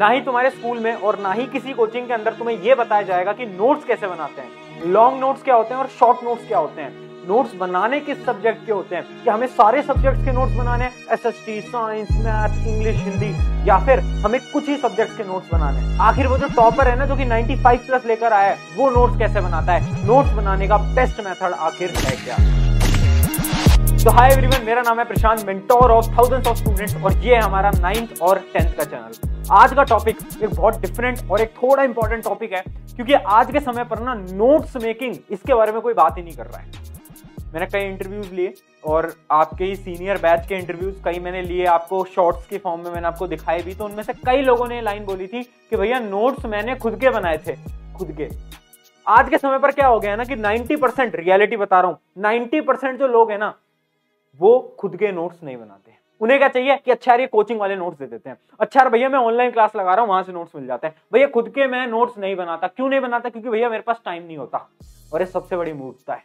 ना ही तुम्हारे स्कूल में और ना ही किसी कोचिंग के अंदर तुम्हें यह बताया जाएगा कि नोट्स कैसे बनाते हैं लॉन्ग नोट्स क्या होते हैं और शॉर्ट नोट्स क्या होते हैं नोट्स बनाने किस सब्जेक्ट के होते हैं कि हमें सारे सब्जेक्ट्स के नोट्स बनाने हैं टी साइंस मैथ इंग्लिश हिंदी या फिर हमें कुछ ही सब्जेक्ट्स के नोट्स बनाने हैं आखिर वो जो टॉपर है ना जो कि 95 प्लस लेकर आया है वो नोट्स कैसे बनाता है नोट्स बनाने का बेस्ट मेथड आखिर है क्या तो हाय एवरीवन मेरा नाम है Prashant mentor of thousands of students और ये है हमारा नाइन्थ और टेंथ का चैनल आज का टॉपिक एक बहुत डिफरेंट और एक थोड़ा इंपॉर्टेंट टॉपिक है क्योंकि आज के समय पर ना नोट्स मेकिंग इसके बारे में कोई बात ही नहीं कर रहा है मैंने कई इंटरव्यूज लिए और आपके ही सीनियर बैच के इंटरव्यूज कई मैंने लिए आपको शॉर्ट्स के फॉर्म में मैंने आपको दिखाए भी तो उनमें से कई लोगों ने लाइन बोली थी कि भैया नोट्स मैंने खुद के बनाए थे खुद के आज के समय पर क्या हो गया है ना कि 90 परसेंट रियलिटी बता रहा हूं 90 परसेंट जो लोग हैं ना वो खुद के नोट्स नहीं बनाते उन्हें क्या चाहिए कि अच्छा यार ये कोचिंग वाले नोट्स दे देते हैं अच्छा यार भैया मैं ऑनलाइन क्लास लगा रहा हूँ वहां से नोट्स मिल जाते हैं भैया खुद के मैं नोट्स नहीं बनाता क्यों नहीं बनाता क्योंकि भैया मेरे पास टाइम नहीं होता और ये सबसे बड़ी मूर्खता है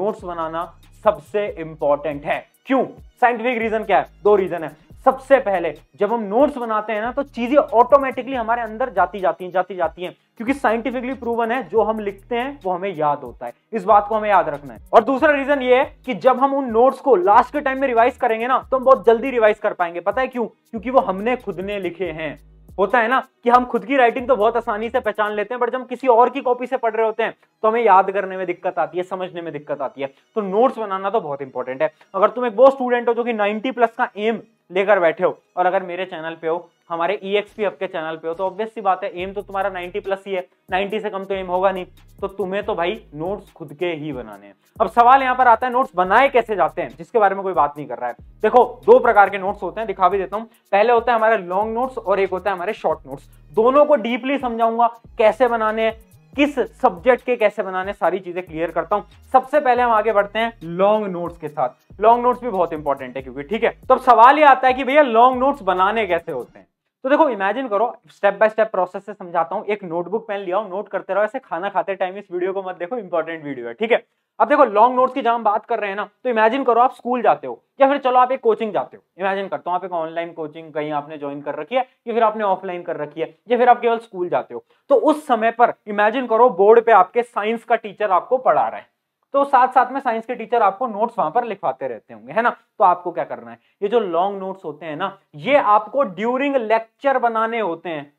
नोट्स बनाना सबसे इंपॉर्टेंट है क्यों साइंटिफिक रीजन क्या है दो रीजन है सबसे पहले जब हम नोट्स बनाते हैं ना तो चीजें ऑटोमेटिकली हमारे अंदर जाती जाती हैं जाती जाती हैं क्योंकि साइंटिफिकली प्रूवन है जो हम लिखते हैं वो हमें याद होता है इस बात को हमें याद रखना है और दूसरा रीजन ये है कि जब हम उन नोट्स को लास्ट के टाइम में रिवाइज करेंगे ना तो हम बहुत जल्दी रिवाइज कर पाएंगे पता है क्यों क्योंकि वो हमने खुद ने लिखे हैं होता है ना कि हम खुद की राइटिंग तो बहुत आसानी से पहचान लेते हैं बट जब हम किसी और की कॉपी से पढ़ रहे होते हैं तो हमें याद करने में दिक्कत आती है समझने में दिक्कत आती है तो नोट्स बनाना तो बहुत इंपॉर्टेंट है अगर तुम एक वो स्टूडेंट हो जो कि 90 प्लस का एम लेकर बैठे हो और अगर मेरे चैनल पे हो हमारे ई एक्स पी के चैनल पे हो तो ऑब्वियस सी बात है एम तो तुम्हारा 90 प्लस ही है 90 से कम तो एम होगा नहीं तो तुम्हें तो भाई नोट्स खुद के ही बनाने हैं अब सवाल यहाँ पर आता है नोट्स बनाए कैसे जाते हैं जिसके बारे में कोई बात नहीं कर रहा है देखो दो प्रकार के नोट्स होते हैं दिखा भी देता हूँ पहले होता है हमारे लॉन्ग नोट्स और एक होता है हमारे शॉर्ट नोट्स दोनों को डीपली समझाऊंगा कैसे बनाने हैं किस सब्जेक्ट के कैसे बनाने सारी चीजें क्लियर करता हूं सबसे पहले हम आगे बढ़ते हैं लॉन्ग नोट्स के साथ लॉन्ग नोट्स भी बहुत इंपॉर्टेंट है क्योंकि ठीक है तो अब सवाल ये आता है कि भैया लॉन्ग नोट्स बनाने कैसे होते हैं तो देखो इमेजिन करो स्टेप बाय स्टेप प्रोसेस से समझाता हूँ एक नोटबुक पेन लिया नोट करते रहो ऐसे खाना खाते टाइम इस वीडियो को मत देखो इंपॉर्टेंट वीडियो है ठीक है अब देखो लॉन्ग नोट्स की जहां हम बात कर रहे हैं ना तो इमेजिन करो आप स्कूल जाते हो या फिर चलो आप एक कोचिंग जाते हो इमेजिन करता हूँ आप एक ऑनलाइन कोचिंग कहीं आपने ज्वाइन कर रखी है या फिर आपने ऑफलाइन कर रखी है या फिर आप केवल स्कूल जाते हो तो उस समय पर इमेजिन करो बोर्ड पे आपके साइंस का टीचर आपको पढ़ा रहे हैं तो साथ साथ में साइंस के टीचर आपको नोट्स वहां पर लिखवाते रहते होंगे है ना तो आपको क्या करना है ये जो लॉन्ग नोट्स होते हैं ना ये आपको ड्यूरिंग लेक्चर बनाने होते हैं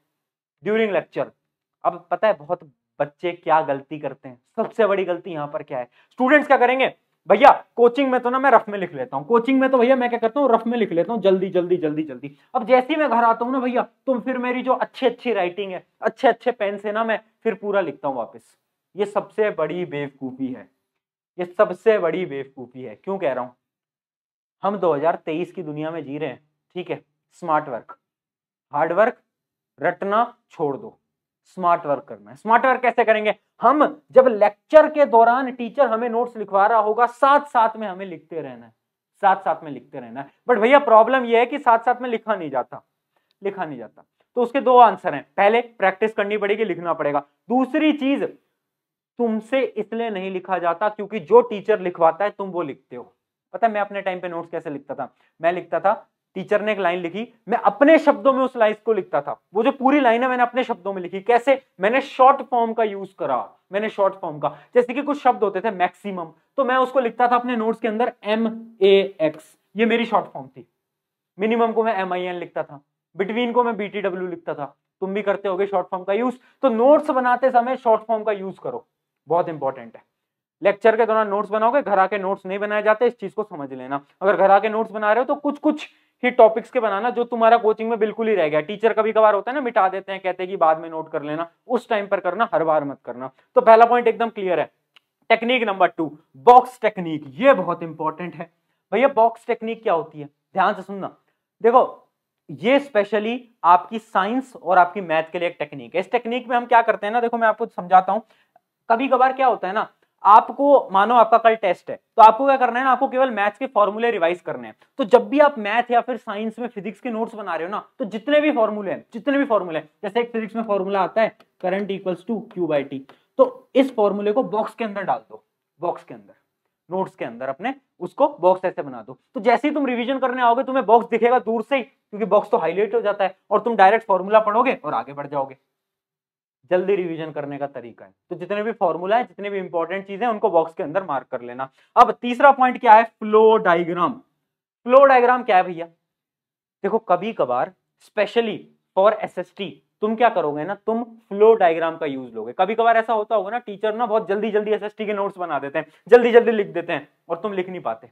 ड्यूरिंग लेक्चर अब पता है बहुत बच्चे क्या गलती करते हैं सबसे बड़ी गलती यहाँ पर क्या है स्टूडेंट्स क्या करेंगे भैया कोचिंग में तो ना मैं रफ में लिख लेता हूँ कोचिंग में तो भैया मैं क्या करता हूँ रफ में लिख लेता हूँ जल्दी जल्दी जल्दी जल्दी अब जैसे ही मैं घर आता हूँ ना भैया तो फिर मेरी जो अच्छी अच्छी राइटिंग है अच्छे अच्छे पेन से ना मैं फिर पूरा लिखता हूँ वापस ये सबसे बड़ी बेवकूफ़ी है ये सबसे बड़ी बेवकूफ़ी है क्यों कह रहा हूं हम दो की दुनिया में जी रहे हैं ठीक है स्मार्ट वर्क हार्ड वर्क रटना छोड़ दो स्मार्ट वर्क करना है स्मार्ट वर्क कैसे करेंगे हम जब लेक्चर के दौरान टीचर हमें नोट्स लिखवा रहा होगा साथ साथ में हमें लिखते रहना है साथ साथ में लिखते रहना है बट भैया प्रॉब्लम यह है कि साथ साथ में लिखा नहीं जाता लिखा नहीं जाता तो उसके दो आंसर हैं पहले प्रैक्टिस करनी पड़ेगी लिखना पड़ेगा दूसरी चीज तुमसे इसलिए नहीं लिखा जाता क्योंकि जो टीचर लिखवाता है तुम वो लिखते हो पता है मैं अपने टाइम पे नोट्स कैसे लिखता था मैं लिखता था टीचर ने एक लाइन लिखी मैं अपने शब्दों में उस लाइन को लिखता था वो जो पूरी लाइन है मैंने अपने शब्दों में लिखी कैसे मैंने शॉर्ट फॉर्म का यूज करा मैंने शॉर्ट फॉर्म का जैसे कि कुछ शब्द होते थे मैक्सिमम तो मैं उसको लिखता था अपने नोट्स के अंदर एम ए एक्स ये मेरी शॉर्ट फॉर्म थी मिनिमम को मैं एम आई एन लिखता था बिटवीन को मैं बी लिखता था तुम भी करते हो शॉर्ट फॉर्म का यूज तो नोट्स बनाते समय शॉर्ट फॉर्म का यूज करो बहुत इंपॉर्टेंट है लेक्चर के दौरान नोट्स बनाओगे घर आके नोट्स नहीं बनाए जाते इस चीज को समझ लेना अगर घर आके नोट्स बना रहे हो तो कुछ कुछ ही टॉपिक्स के बनाना जो तुम्हारा कोचिंग में बिल्कुल ही रह गया टीचर कभी कभार होता है ना मिटा देते हैं कहते हैं कि बाद में नोट कर लेना उस टाइम पर करना हर बार मत करना तो पहला पॉइंट एकदम क्लियर है technique number two box technique ये बहुत इंपॉर्टेंट है भैया बॉक्स टेक्निक क्या होती है ध्यान से सुनना देखो ये स्पेशली आपकी साइंस और आपकी मैथ के लिए एक टेक्निक है इस टेक्निक में हम क्या करते हैं ना देखो मैं आपको समझाता हूँ कभी कभार क्या होता है ना आपको मानो आपका कल टेस्ट है तो आपको क्या करना है ना आपको केवल मैथ्स के फॉर्मूले रिवाइज करने हैं तो जब भी आप मैथ या फिर साइंस में फिजिक्स के नोट्स बना रहे हो ना तो जितने भी फॉर्मूले हैं जितने भी फॉर्मूले हैं जैसे एक फिजिक्स में फॉर्मूला आता है current equals to Q by T तो इस फॉर्मूले को बॉक्स के अंदर डाल दो बॉक्स के अंदर नोट्स के अंदर अपने उसको बॉक्स ऐसे बना दो तो जैसे ही तुम रिविजन करने आओगे तुम्हें बॉक्स दिखेगा दूर से ही क्योंकि बॉक्स तो हाईलाइट हो जाता है और तुम डायरेक्ट फॉर्मूला पढ़ोगे और आगे बढ़ जाओगे जल्दी रिवीजन करने का तरीका है तो जितने भी फॉर्मूला है जितने भी इंपॉर्टेंट चीजें उनको बॉक्स के अंदर मार्क कर लेना अब तीसरा पॉइंट क्या है फ्लो डायग्राम फ्लो डायग्राम क्या है भैया देखो कभी कभार स्पेशली फॉर एसएसटी तुम क्या करोगे ना तुम फ्लो डायग्राम का यूज लोगे कभी कभार ऐसा होता होगा ना टीचर ना बहुत जल्दी जल्दी एसएसटी के नोट्स बना देते हैं जल्दी जल्दी लिख देते हैं और तुम लिख नहीं पाते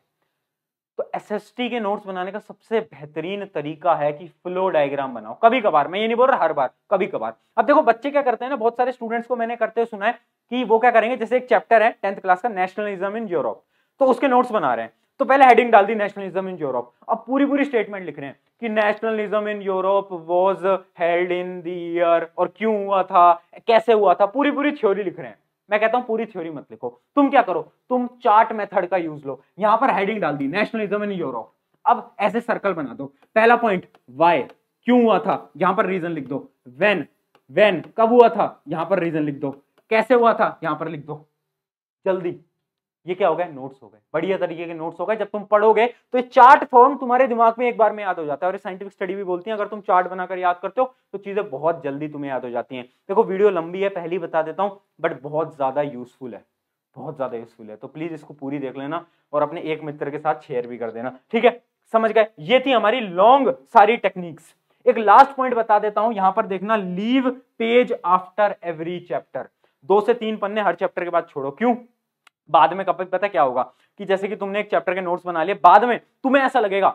तो एस के नोट्स बनाने का सबसे बेहतरीन तरीका है कि फ्लो डायग्राम बनाओ कभी कभार मैं ये नहीं बोल रहा हर बार कभी कभार अब देखो बच्चे क्या करते हैं ना बहुत सारे स्टूडेंट्स को मैंने करते हुए सुना है कि वो क्या करेंगे जैसे एक चैप्टर है टेंथ क्लास का नेशनलिज्म इन यूरोप तो उसके नोट्स बना रहे हैं तो पहले हेडिंग डाल दी नेशनलिज्म इन यूरोप अब पूरी पूरी स्टेटमेंट लिख रहे हैं कि nationalism in Europe was held in there और क्यों हुआ था कैसे हुआ था पूरी पूरी थ्योरी लिख रहे हैं मैं कहता हूं पूरी थ्योरी मत लिखो तुम क्या करो तुम चार्ट मेथड का यूज लो यहां पर हेडिंग डाल दी नेशनलिज्म इन यूरोप अब ऐसे सर्कल बना दो पहला पॉइंट वाई क्यों हुआ था यहां पर रीजन लिख दो वेन वेन कब हुआ था यहां पर रीजन लिख दो कैसे हुआ था यहां पर लिख दो जल्दी ये क्या हो गए नोट्स हो गए बढ़िया तरीके के नोट्स हो गए जब तुम पढ़ोगे तो ये चार्ट फॉर्म तुम्हारे दिमाग में एक बार में याद हो जाता है और साइंटिफिक स्टडी भी बोलती है अगर तुम चार्ट बनाकर याद करते हो तो चीजें बहुत जल्दी तुम्हें याद हो जाती हैं देखो वीडियो लंबी है पहली बता देता हूँ बट बहुत ज्यादा यूजफुल है बहुत ज्यादा यूजफुल है तो प्लीज इसको पूरी देख लेना और अपने एक मित्र के साथ शेयर भी कर देना ठीक है समझ गए ये थी हमारी लॉन्ग सारी टेक्निक्स एक लास्ट पॉइंट बता देता हूं यहां पर देखना leave page after every chapter दो से तीन पन्ने हर चैप्टर के बाद छोड़ो क्यों बाद में कब पता क्या होगा कि जैसे कि तुमने एक चैप्टर के नोट्स बना लिए बाद में तुम्हें ऐसा लगेगा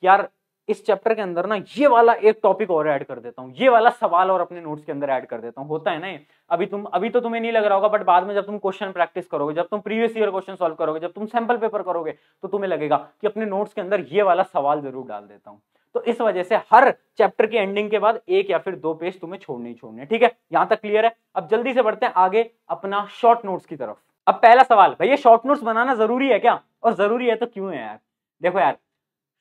कि यार इस चैप्टर के अंदर ना ये वाला एक टॉपिक और ऐड कर देता हूँ ये वाला सवाल और अपने नोट्स के अंदर ऐड कर देता हूँ होता है ना ये अभी तुम अभी तो तुम्हें नहीं लग रहा होगा बट बाद में जब तुम क्वेश्चन प्रैक्टिस करोगे जब तुम प्रीवियस ईयर क्वेश्चन सॉल्व करोगे जब तुम सैंपल पेपर करोगे तो तुम्हें लगेगा कि अपने नोट्स के अंदर ये वाला सवाल जरूर डाल देता हूँ तो इस वजह से हर चैप्टर की एंडिंग के बाद एक या फिर दो पेज तुम्हें छोड़ने ही छोड़ने ठीक है यहां तक क्लियर है अब जल्दी से बढ़ते हैं आगे अपना शॉर्ट नोट्स की तरफ अब पहला सवाल भैया शॉर्ट नोट्स बनाना जरूरी है क्या और जरूरी है तो क्यों है यार देखो यार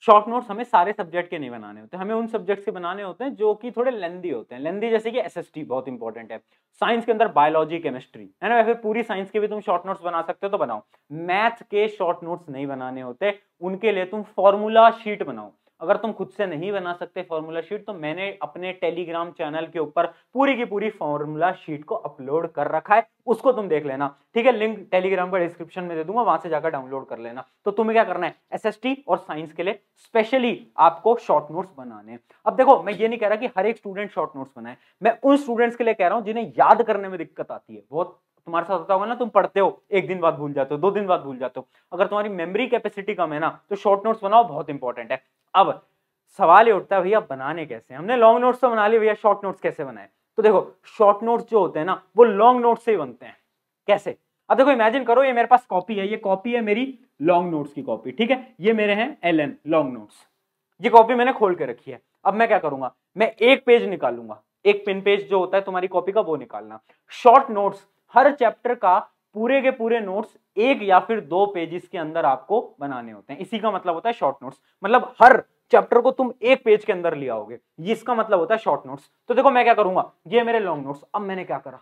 शॉर्ट नोट्स हमें सारे सब्जेक्ट के नहीं बनाने होते हमें उन सब्जेक्ट्स के बनाने होते हैं जो कि थोड़े लेंदी होते हैं लेंदी जैसे कि एसएसटी बहुत इंपॉर्टेंट है साइंस के अंदर बायोलॉजी केमिस्ट्री है ना वैसे पूरी साइंस के भी तुम शॉर्ट नोट्स बना सकते हो तो बनाओ मैथ के शॉर्ट नोट्स नहीं बनाने होते उनके लिए तुम फॉर्मूला शीट बनाओ अगर तुम खुद से नहीं बना सकते फॉर्मूला शीट तो मैंने अपने टेलीग्राम चैनल के ऊपर पूरी की पूरी फॉर्मूला शीट को अपलोड कर रखा है उसको तुम देख लेना ठीक है लिंक टेलीग्राम का डिस्क्रिप्शन में दे दूंगा वहां से जाकर डाउनलोड कर लेना तो तुम्हें क्या करना है एस और साइंस के लिए स्पेशली आपको शॉर्ट नोट्स बनाने अब देखो मैं ये नहीं कह रहा कि हर एक स्टूडेंट शॉर्ट नोट्स बनाए मैं उन स्टूडेंट्स के लिए कह रहा हूँ जिन्हें याद करने में दिक्कत आती है बहुत तुम्हारे साथ होता होगा ना तुम पढ़ते हो एक दिन बाद भूल जाते हो दो दिन बाद भूल जाते हो अगर तुम्हारी मेमोरी कैपेसिटी कम है ना तो शॉर्ट नोट्स बनाओ बहुत इंपॉर्टेंट है अब सवाल ये उठता है भैया बनाने कैसे हमने लॉन्ग नोट्स तो बना लिए भैया शॉर्ट नोट्स कैसे बनाए तो देखो शॉर्ट नोट्स जो होते हैं ना वो लॉन्ग नोट्स से ही बनते हैं कैसे अब देखो इमेजिन करो ये मेरे पास कॉपी है ये कॉपी है मेरी लॉन्ग नोट्स की कॉपी ठीक है ये मेरे हैं एल एन लॉन्ग नोट्स ये कॉपी मैंने खोल के रखी है अब मैं क्या करूंगा मैं एक पेज निकालूंगा एक पिन पेज जो होता है तुम्हारी कॉपी का वो निकालना शॉर्ट नोट्स हर चैप्टर का पूरे के पूरे नोट्स एक या फिर दो पेजेस के अंदर आपको बनाने होते हैं इसी का मतलब होता है शॉर्ट नोट्स मतलब हर चैप्टर को तुम एक पेज के अंदर ले आओगे इसका मतलब होता है शॉर्ट नोट्स तो देखो मैं क्या करूंगा ये मेरे लॉन्ग नोट्स अब मैंने क्या करा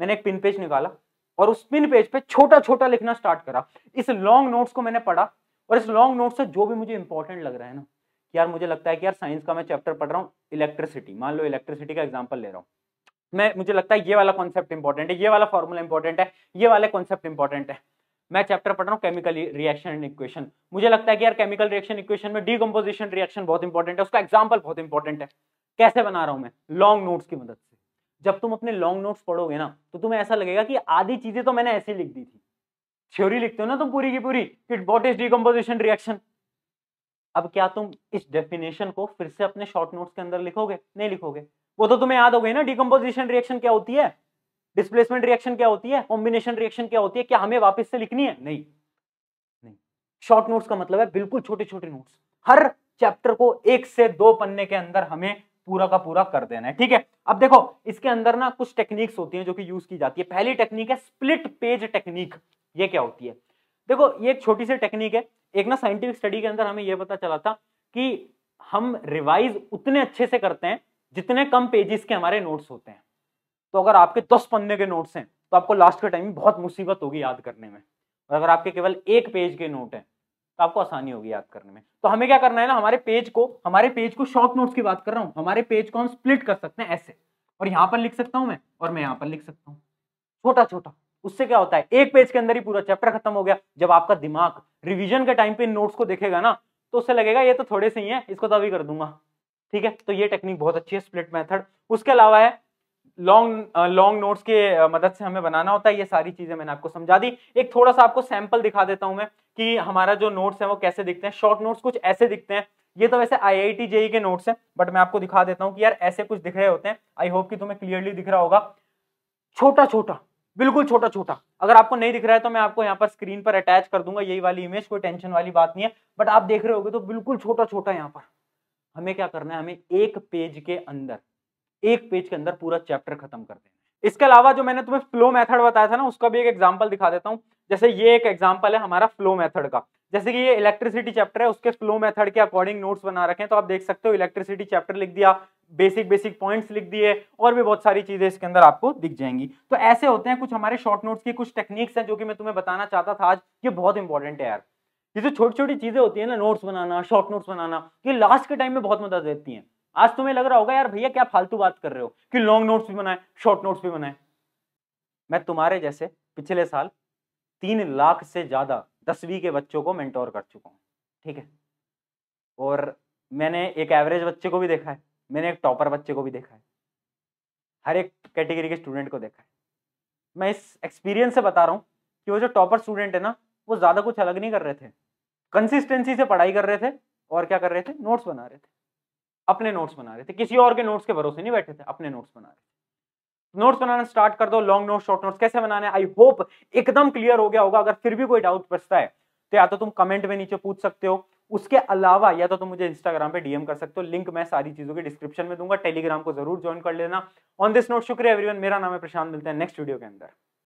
मैंने एक पिन पेज निकाला और उस पिन पेज पे छोटा छोटा लिखना स्टार्ट करा इस लॉन्ग नोट्स को मैंने पढ़ा और इस लॉन्ग नोट से जो भी मुझे इंपॉर्टेंट लग रहा है ना यार मुझे लगता है कि यार साइंस का मैं चैप्टर पढ़ रहा हूँ इलेक्ट्रिसिटी मान लो इलेक्ट्रिसिटी का एग्जाम्पल ले रहा हूँ मैं मुझे लगता है ये वाला कॉन्सेप्ट इंपॉर्टेंट है ये वाला फॉर्मूला इंपॉर्टेंट है ये वाले कॉन्सेप्ट इंपॉर्टेंट है मैं चैप्टर पढ़ रहा हूँ केमिकल रिएक्शन एंड इक्वेशन मुझे लगता है कि यार केमिकल रिएक्शन इक्वेशन में डीकम्पोजिशन रिएक्शन बहुत इंपॉर्टेंट है उसका एग्जाम्पल बहुत इंपॉर्टेंट है कैसे बना रहा हूँ मैं लॉन्ग नोट्स की मदद से जब तुम अपने लॉन्ग नोट्स पढ़ोगे ना तो तुम्हें ऐसा लगेगा कि आधी चीजें तो मैंने ऐसे लिख दी थी थ्योरी लिखते हो ना तुम पूरी की पूरी कि वॉट इज डीकम्पोजिशन रिएक्शन अब क्या तुम इस डेफिनेशन को फिर से अपने शॉर्ट नोट्स के अंदर लिखोगे नहीं लिखोगे वो तो तुम्हें याद हो गई ना डिकम्पोजिशन रिएक्शन क्या होती है डिस्प्लेसमेंट रिएक्शन क्या होती है कॉम्बिनेशन रिएक्शन क्या होती है क्या हमें वापस से लिखनी है नहीं नहीं शॉर्ट नोट्स का मतलब है बिल्कुल छोटे छोटे नोट्स हर चैप्टर को एक से दो पन्ने के अंदर हमें पूरा का पूरा कर देना है ठीक है अब देखो इसके अंदर ना कुछ टेक्निक्स होती हैं जो कि यूज की जाती है पहली टेक्निक है स्प्लिट पेज टेक्निक ये क्या होती है देखो ये एक छोटी सी टेक्निक है एक ना साइंटिफिक स्टडी के अंदर हमें यह पता चला था कि हम रिवाइज उतने अच्छे से करते हैं जितने कम पेजेस के हमारे नोट्स होते हैं तो अगर आपके दस पन्ने के नोट्स हैं तो आपको लास्ट के टाइम में बहुत मुसीबत होगी याद करने में और अगर आपके केवल एक पेज के नोट हैं तो आपको आसानी होगी याद करने में तो हमें क्या करना है ना हमारे पेज को हमारे पेज को शॉर्ट नोट्स की बात कर रहा हूँ हमारे पेज को हम स्प्लिट कर सकते हैं ऐसे और यहाँ पर लिख सकता हूँ मैं और मैं यहाँ पर लिख सकता हूँ छोटा छोटा उससे क्या होता है एक पेज के अंदर ही पूरा चैप्टर खत्म हो गया जब आपका दिमाग रिविजन के टाइम पे नोट्स को देखेगा ना तो उससे लगेगा ये तो थोड़े से ही है इसको तो अभी कर दूंगा ठीक है तो ये टेक्निक बहुत अच्छी है स्प्लिट मेथड उसके अलावा है लॉन्ग लॉन्ग नोट्स के मदद से हमें बनाना होता है ये सारी चीजें मैंने आपको समझा दी एक थोड़ा सा आपको सैंपल दिखा देता हूं मैं कि हमारा जो नोट्स है वो कैसे दिखते हैं शॉर्ट नोट्स कुछ ऐसे दिखते हैं ये तो वैसे आई आई टी जेई के नोट्स हैं बट मैं आपको दिखा देता हूँ कि यार ऐसे कुछ दिख रहे होते हैं आई होप कि तुम्हें क्लियरली दिख रहा होगा छोटा छोटा बिल्कुल छोटा छोटा अगर आपको नहीं दिख रहा है तो मैं आपको यहाँ पर स्क्रीन पर अटैच कर दूंगा यही वाली इमेज कोई टेंशन वाली बात नहीं है बट आप देख रहे होगे तो बिल्कुल छोटा छोटा यहाँ पर हमें क्या करना है हमें एक पेज के अंदर एक पेज के अंदर पूरा चैप्टर खत्म कर देना है इसके अलावा जो मैंने तुम्हें फ्लो मेथड बताया था ना उसका भी एक एग्जांपल दिखा देता हूँ जैसे ये एक एग्जांपल है हमारा फ्लो मेथड का जैसे कि ये इलेक्ट्रिसिटी चैप्टर है उसके फ्लो मेथड के अकॉर्डिंग नोट्स बना रखे हैं तो आप देख सकते हो इलेक्ट्रिसिटी चैप्टर लिख दिया बेसिक बेसिक पॉइंट्स लिख दिए और भी बहुत सारी चीजें इसके अंदर आपको दिख जाएंगी तो ऐसे होते हैं कुछ हमारे शॉर्ट नोट्स की कुछ टेक्निक्स हैं जो कि मैं तुम्हें बताना चाहता था आज ये बहुत इंपॉर्टेंट है यार जैसे छोटी छोटी चीजें होती है ना नोट्स बनाना शॉर्ट नोट्स बनाना ये लास्ट के टाइम में बहुत मदद देती है आज तुम्हें लग रहा होगा यार भैया क्या फालतू बात कर रहे हो कि लॉन्ग नोट्स भी बनाए शॉर्ट नोट्स भी बनाए मैं तुम्हारे जैसे पिछले साल तीन लाख से ज्यादा दसवीं के बच्चों को मेंटोर कर चुका हूँ ठीक है और मैंने एक एवरेज बच्चे को भी देखा है मैंने एक टॉपर बच्चे को भी देखा है हर एक कैटेगरी के स्टूडेंट को देखा है मैं इस एक्सपीरियंस से बता रहा हूँ कि वो जो टॉपर स्टूडेंट है ना वो ज़्यादा कुछ अलग नहीं कर रहे थे कंसिस्टेंसी से पढ़ाई कर रहे थे और क्या कर रहे थे नोट्स बना रहे थे अपने नोट्स बना रहे थे किसी और के नोट्स के भरोसे नहीं बैठे थे अपने नोट्स बना रहे थे नोट्स बनाना स्टार्ट कर दो लॉन्ग नोट्स शॉर्ट नोट्स कैसे बनाने आई होप एकदम क्लियर हो गया होगा अगर फिर भी कोई डाउट बचता है तो या तो तुम कमेंट में नीचे पूछ सकते हो उसके अलावा या तो तुम मुझे इंस्टाग्राम पे डीएम कर सकते हो लिंक मैं सारी चीजों के डिस्क्रिप्शन में दूंगा टेलीग्राम को जरूर ज्वाइन कर लेना ऑन दिस नोट शुक्रिया एवरीवन मेरा नाम है प्रशांत मिलते हैं नेक्स्ट वीडियो के अंदर